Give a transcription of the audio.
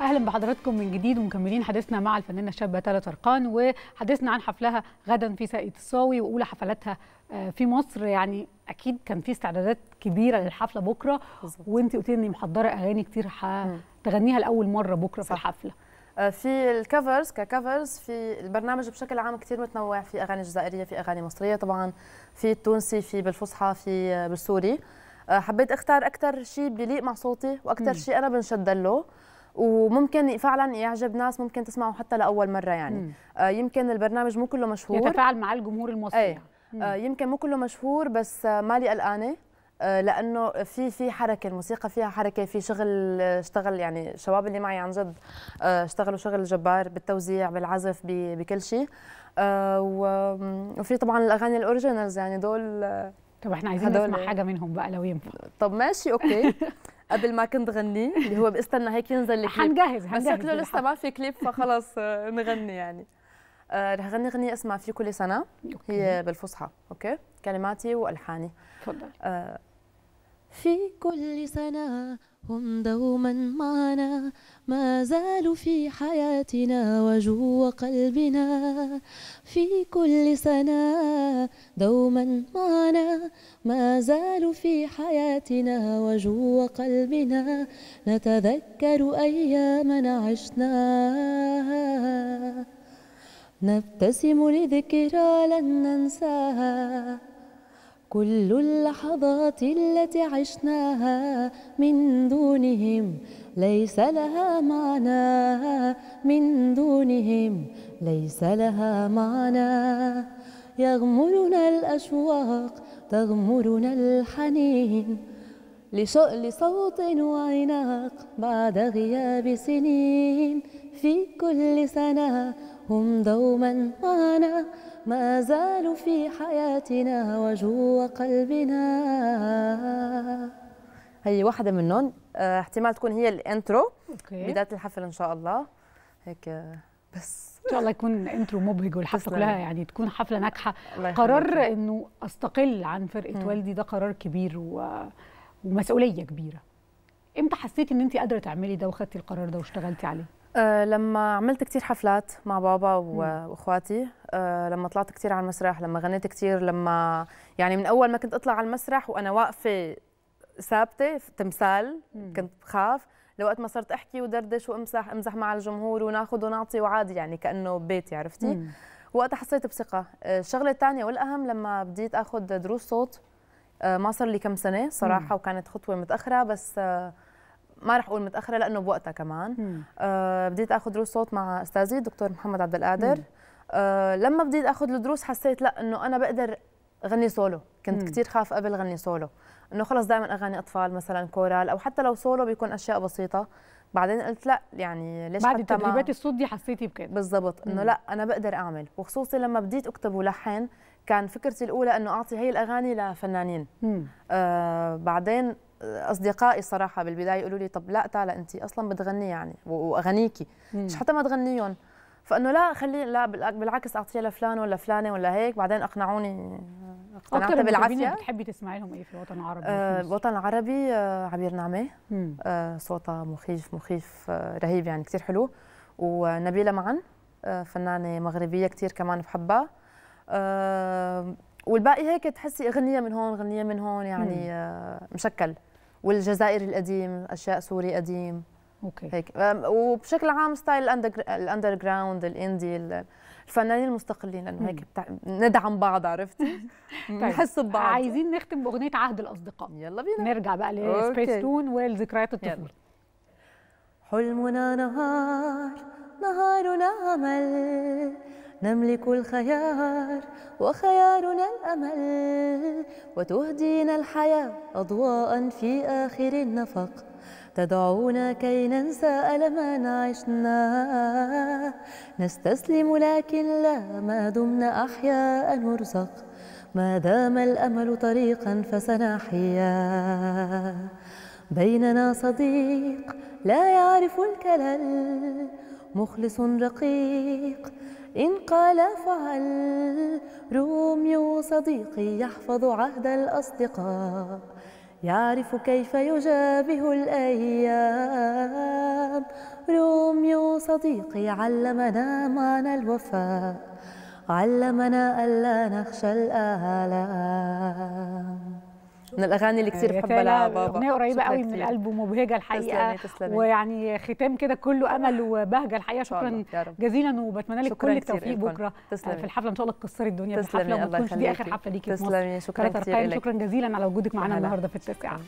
اهلا بحضراتكم من جديد ومكملين حديثنا مع الفنانه الشابه تالا طرقان وحديثنا عن حفلها غدا في ساقية الصاوي واولى حفلاتها آه، في مصر يعني اكيد كان في استعدادات كبيره للحفله بكره وانت قلتي اني محضره اغاني كتير هتغنيها لاول مره بكره صح. آه، في الحفله في الكفرز ككفرز في البرنامج بشكل عام كثير متنوع في اغاني جزائريه في اغاني مصريه طبعا في التونسي في بالفصحى في آه، بالسوري حبيت اختار اكثر شيء بيليق مع صوتي واكثر شيء انا بنشد له وممكن فعلا يعجب ناس ممكن تسمعه حتى لاول مره يعني آه يمكن البرنامج مو كله مشهور يتفاعل مع الجمهور المصري أي. آه يمكن مو كله مشهور بس مالي قلقانه آه، لانه في في حركه الموسيقى فيها حركه في شغل آه، اشتغل يعني الشباب اللي معي عن جد آه، اشتغلوا شغل جبار بالتوزيع بالعزف بكل شيء وفي طبعا الاغاني الاوريجينالز يعني دول طب احنا عايزين نسمع حاجه منهم بقى لو ينفع طب ماشي اوكي قبل ما كنت غني اللي هو بستنى هيك ينزل الكليب حنجهز حنجهز بس شكله لسه ما في كليب فخلص آه، نغني يعني آه، رح غني غنية اسمها في كل سنة هي بالفصحى أوكي كلماتي وألحاني تفضل آه، في كل سنة هم دوما معنا ما زالوا في حياتنا وجوا قلبنا في كل سنة دوما معنا ما زالوا في حياتنا وجوا قلبنا نتذكر أيامنا عشناها نبتسم لذكرى لن ننساها كل اللحظات التي عشناها من دونهم ليس لها معنى من دونهم ليس لها معنى يغمرنا الأشواق تغمرنا الحنين لشؤل صوت وعناق بعد غياب سنين في كل سنة هم دوما معنا ما زالوا في حياتنا وجوا قلبنا هي واحدة منهم آه، احتمال تكون هي الانترو أوكي. بداية الحفل إن شاء الله هيك آه، بس ان شاء الله يكون انترو مبهج والحفله كلها يعني تكون حفله ناجحه قرار انه استقل عن فرقه والدي ده قرار كبير و... ومسؤوليه كبيره امتى حسيتي ان انت قادره تعملي ده وخدتي القرار ده واشتغلتي عليه أه لما عملت كثير حفلات مع بابا واخواتي أه لما طلعت كثير على المسرح لما غنيت كثير لما يعني من اول ما كنت اطلع على المسرح وانا واقفه ثابته تمثال كنت بخاف لوقت ما صرت احكي ودردش وامزح امزح مع الجمهور وناخذ ونعطي وعادي يعني كانه بيتي عرفتي وقتها حسيت بثقه آه، الشغله الثانيه والاهم لما بديت اخذ دروس صوت آه، ما صار لي كم سنه صراحه وكانت خطوه متاخره بس آه، ما رح اقول متاخره لانه بوقتها كمان آه بديت اخذ دروس صوت مع استاذي الدكتور محمد عبد القادر آه لما بديت اخذ الدروس حسيت لا انه انا بقدر غني سولو كنت كثير خاف قبل غني سولو انه خلص دائما اغاني اطفال مثلا كورال او حتى لو سولو بيكون اشياء بسيطه بعدين قلت لا يعني ليش بعد تدريبات الصوت دي حسيتي بكده بالضبط انه لا انا بقدر اعمل وخصوصي لما بديت اكتب ولحن كان فكرتي الاولى انه اعطي هي الاغاني لفنانين آه بعدين اصدقائي صراحه بالبدايه يقولوا لي طب لا تعالى انت اصلا بتغني يعني واغانيكي مش حتى ما تغنيهم فانه لا خلي لا بالعكس اعطيها لفلان ولا فلانه ولا هيك بعدين اقنعوني اقتنعت بالعافيه بتحبي تسمعي لهم ايه في الوطن العربي؟ آه الوطن العربي آه عبير نعمه آه صوتها مخيف مخيف آه رهيب يعني كثير حلو ونبيله معن آه فنانه مغربيه كثير كمان بحبها آه والباقي هيك تحسي اغنيه من هون اغنيه من هون يعني مم. آه، مشكل والجزائري القديم اشياء سوري قديم اوكي هيك وبشكل عام ستايل الاندر الاندر جراوند الاندي الفنانين المستقلين لانه هيك بتاع ندعم بعض عرفتي طيب. نحس ببعض عايزين نختم باغنيه عهد الاصدقاء يلا بينا نرجع بقى لسبيس تون والذكريات الطفوله حلمنا نهار نهارنا امل نملك الخيار وخيارنا الامل وتهدينا الحياه اضواء في اخر النفق تدعونا كي ننسى ألما عشنا نستسلم لكن لا ما دمنا أحياء نرزق ما دام الأمل طريقا فسنحيا بيننا صديق لا يعرف الكلل مخلص رقيق إن قال فهل روميو صديقي يحفظ عهد الأصدقاء يعرف كيف يجابه الأيام روميو صديقي علمنا معنى الوفاء علمنا ألا نخشى الآلام من الاغاني اللي كتير بحبها لبابا اغنيه قريبه قوي من القلب ومبهجه الحقيقه تسلمي. ويعني ختام كده كله امل وبهجه الحقيقه شكرا جزيلا وبتمنى لك كل التوفيق بكره آه، تسلمي. في الحفله ان شاء الله تكسري الدنيا في الحفله وما تكونش دي اخر حفله ليكي تسلمي شكرا كتير شكرا جزيلا على وجودك معانا النهارده في التسعه